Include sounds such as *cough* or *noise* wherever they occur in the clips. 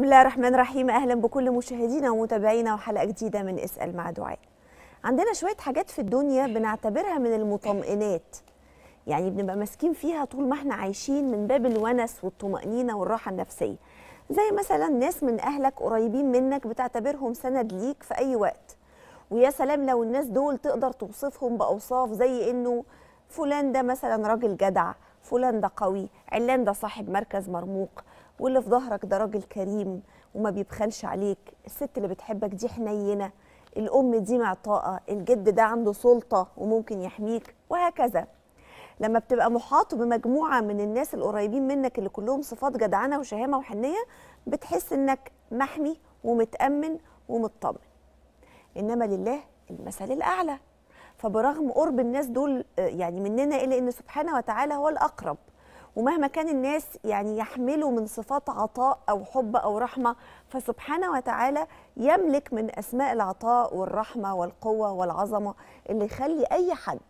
بسم الله الرحمن الرحيم اهلا بكل مشاهدينا ومتابعينا وحلقه جديده من اسال مع دعاء عندنا شويه حاجات في الدنيا بنعتبرها من المطمئنات يعني بنبقى ماسكين فيها طول ما احنا عايشين من باب الونس والطمانينه والراحه النفسيه زي مثلا ناس من اهلك قريبين منك بتعتبرهم سند ليك في اي وقت ويا سلام لو الناس دول تقدر توصفهم باوصاف زي انه فلان ده مثلا راجل جدع فلان ده قوي علان ده صاحب مركز مرموق واللي في ظهرك ده راجل كريم وما بيبخلش عليك الست اللي بتحبك دي حنينه الام دي معطاءه الجد ده عنده سلطه وممكن يحميك وهكذا لما بتبقى محاط بمجموعه من الناس القريبين منك اللي كلهم صفات جدعنه وشهامه وحنيه بتحس انك محمي ومتامن ومطمن انما لله المثل الاعلى فبرغم قرب الناس دول آه، يعني مننا الا ان سبحانه وتعالى هو الاقرب ومهما كان الناس يعني يحملوا من صفات عطاء أو حب أو رحمة فسبحانه وتعالى يملك من أسماء العطاء والرحمة والقوة والعظمة اللي يخلي أي حد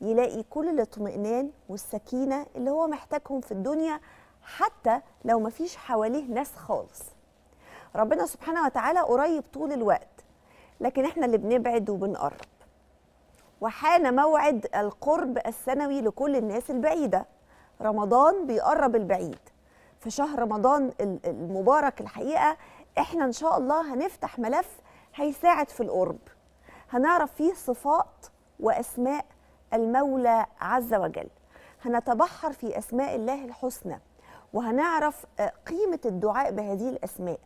يلاقي كل الاطمئنان والسكينة اللي هو محتاجهم في الدنيا حتى لو مفيش حواليه ناس خالص ربنا سبحانه وتعالى قريب طول الوقت لكن احنا اللي بنبعد وبنقرب وحان موعد القرب السنوي لكل الناس البعيده رمضان بيقرب البعيد في شهر رمضان المبارك الحقيقه احنا ان شاء الله هنفتح ملف هيساعد في القرب هنعرف فيه صفات واسماء المولى عز وجل هنتبحر في اسماء الله الحسنى وهنعرف آه، قيمه الدعاء بهذه الاسماء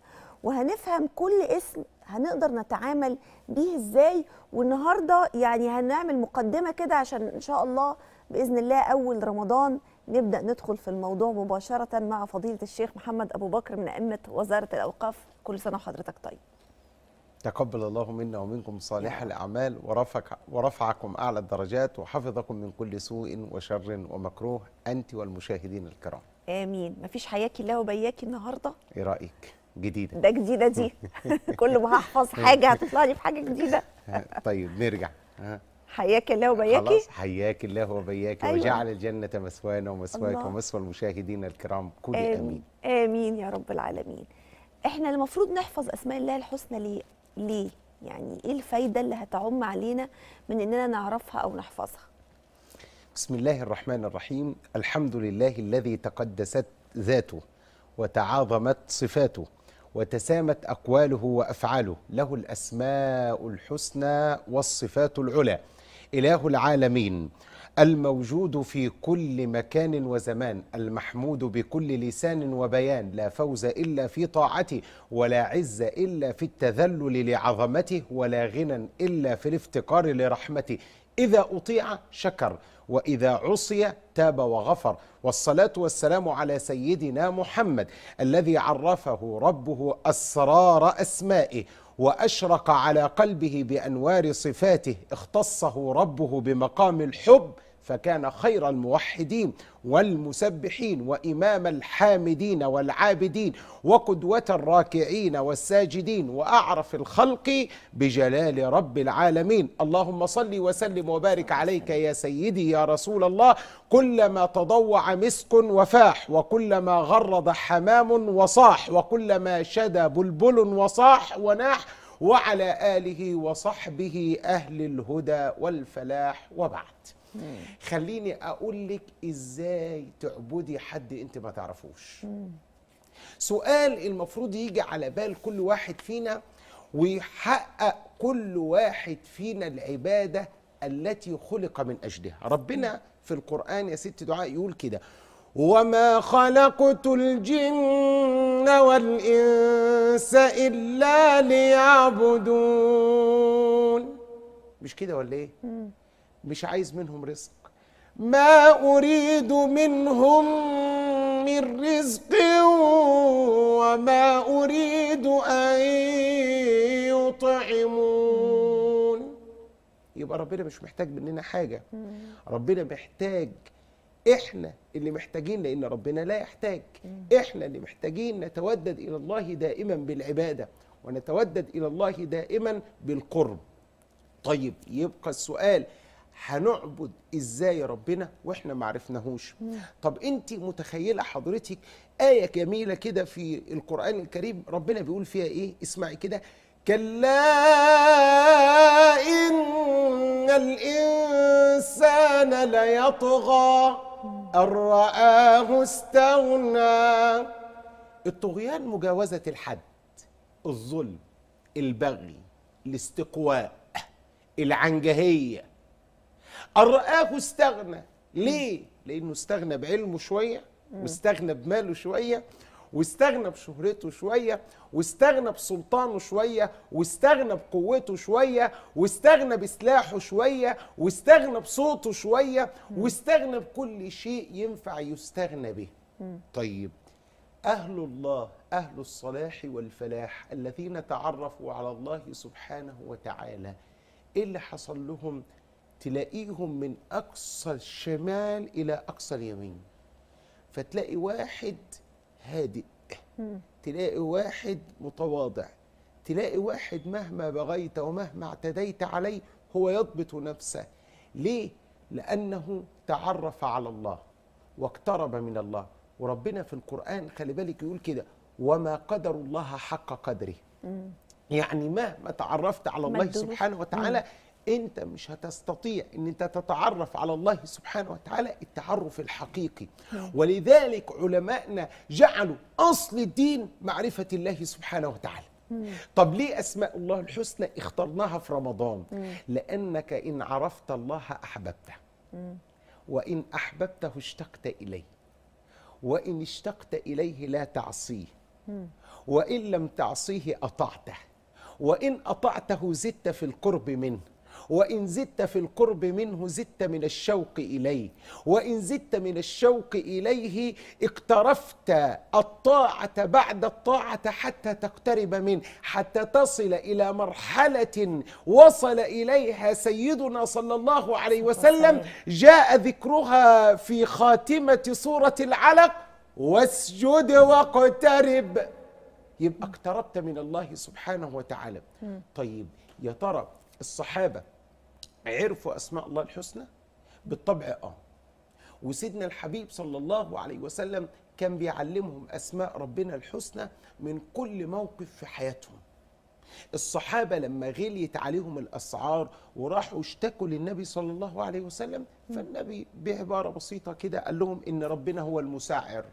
وهنفهم كل اسم هنقدر نتعامل بيه ازاي والنهارده يعني هنعمل مقدمه كده عشان ان شاء الله باذن الله اول رمضان نبدا ندخل في الموضوع مباشره مع فضيله الشيخ محمد ابو بكر من ائمه وزاره الاوقاف كل سنه وحضرتك طيب تقبل الله منا ومنكم صالح الأعمال ورفعك ورفعكم أعلى الدرجات وحفظكم من كل سوء وشر ومكروه أنت والمشاهدين الكرام آمين مفيش حياكي الله وبياكي النهاردة إيه رأيك جديدة ده جديدة دي *laughs* كل ما هحفظ حاجة هتطلع لي في حاجة جديدة طيب نرجع حياك الله وبياكي خلاص حياك الله وبياكي أيوة. وجعل الجنة مثوانا ومثواك ومثوى المشاهدين الكرام كل آمين. آمين آمين يا رب العالمين احنا المفروض نحفظ أسماء الله الحسنى ليه؟ ليه؟ يعني إيه الفايدة اللي هتعم علينا من إننا نعرفها أو نحفظها؟ بسم الله الرحمن الرحيم الحمد لله الذي تقدست ذاته وتعاظمت صفاته وتسامت أقواله وأفعاله له الأسماء الحسنى والصفات العلى إله العالمين الموجود في كل مكان وزمان المحمود بكل لسان وبيان لا فوز إلا في طاعته ولا عز إلا في التذلل لعظمته ولا غنى إلا في الافتقار لرحمته إذا أطيع شكر وإذا عصي تاب وغفر والصلاة والسلام على سيدنا محمد الذي عرفه ربه أسرار أسمائه وأشرق على قلبه بأنوار صفاته اختصه ربه بمقام الحب فكان خير الموحدين والمسبحين وإمام الحامدين والعابدين وقدوة الراكعين والساجدين وأعرف الخلق بجلال رب العالمين اللهم صل وسلم وبارك عليك يا سيدي يا رسول الله كلما تضوع مسك وفاح وكلما غرض حمام وصاح وكلما شدى بلبل وصاح وناح وعلى آله وصحبه أهل الهدى والفلاح وبعد خليني اقول لك ازاي تعبدي حد انت ما تعرفوش سؤال المفروض يجي على بال كل واحد فينا ويحقق كل واحد فينا العباده التي خلق من اجلها ربنا في القران يا ست دعاء يقول كده وما خلقت الجن والإنس إلا ليعبدون مش كده ولا إيه؟ مش عايز منهم رزق ما أريد منهم من رزق وما أريد أن يطعمون يبقى ربنا مش محتاج مننا حاجة ربنا محتاج احنا اللي محتاجين لان ربنا لا يحتاج احنا اللي محتاجين نتودد الى الله دائما بالعباده ونتودد الى الله دائما بالقرب طيب يبقى السؤال هنعبد ازاي ربنا واحنا ما عرفناهوش طب انت متخيله حضرتك ايه جميله كده في القران الكريم ربنا بيقول فيها ايه اسمعي كده كلا ان الانسان ليطغى ان راه استغنى الطغيان مجاوزه الحد الظلم البغي الاستقواء العنجهيه الرآه استغنى ليه؟ لأنه استغنى بعلمه شوية واستغنى بماله شوية واستغنى بشهرته شوية واستغنى بسلطانه شوية واستغنى بقوته شوية واستغنى بسلاحه شوية واستغنى بصوته شوية واستغنى بكل شيء ينفع يستغنى به طيب أهل الله أهل الصلاح والفلاح الذين تعرفوا على الله سبحانه وتعالى إيه اللي حصل لهم؟ تلاقيهم من أقصى الشمال إلى أقصى اليمين فتلاقي واحد هادئ تلاقي واحد متواضع تلاقي واحد مهما بغيت ومهما اعتديت عليه هو يضبط نفسه ليه؟ لأنه تعرف على الله واقترب من الله وربنا في القرآن خلي بالك يقول كده وما قدر الله حق قدره يعني مهما تعرفت على الله سبحانه وتعالى مم. انت مش هتستطيع ان انت تتعرف على الله سبحانه وتعالى التعرف الحقيقي ولذلك علمائنا جعلوا اصل الدين معرفه الله سبحانه وتعالى طب ليه اسماء الله الحسنى اخترناها في رمضان لانك ان عرفت الله احببته وان احببته اشتقت اليه وان اشتقت اليه لا تعصيه وان لم تعصيه اطعته وان اطعته زدت في القرب منه وإن زدت في القرب منه زدت من الشوق إليه وإن زدت من الشوق إليه اقترفت الطاعة بعد الطاعة حتى تقترب منه حتى تصل إلى مرحلة وصل إليها سيدنا صلى الله عليه وسلم جاء ذكرها في خاتمة سورة العلق واسجد واقترب يبقى اقتربت من الله سبحانه وتعالى طيب يا ترى الصحابه عرفوا أسماء الله الحسنى؟ بالطبع آه وسيدنا الحبيب صلى الله عليه وسلم كان بيعلمهم أسماء ربنا الحسنى من كل موقف في حياتهم الصحابة لما غليت عليهم الأسعار وراحوا اشتكوا للنبي صلى الله عليه وسلم فالنبي بعبارة بسيطة كده قال لهم إن ربنا هو المسعر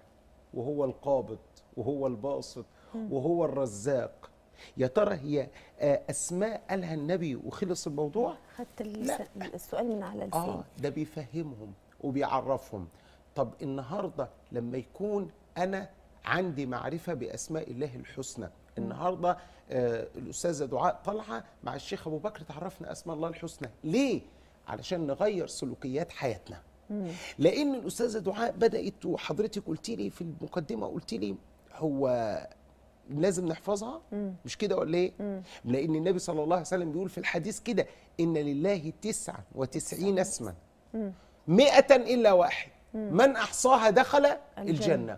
وهو القابض وهو الباسط وهو الرزاق يا ترى هي آه، اسماء قالها النبي وخلص الموضوع خدت السؤال من على لساني اه ده بيفهمهم وبيعرفهم طب النهارده لما يكون انا عندي معرفه باسماء الله الحسنى النهارده آه الاستاذه دعاء طالعه مع الشيخ ابو بكر تعرفنا اسماء الله الحسنى ليه علشان نغير سلوكيات حياتنا لان الاستاذه دعاء بدات وحضرتك قلت لي في المقدمه قلت لي هو لازم نحفظها مم. مش كده ولا ايه لان النبي صلى الله عليه وسلم بيقول في الحديث كده ان لله تسعة وتسعين اسما مئة إلا واحد من أحصاها دخل الجنة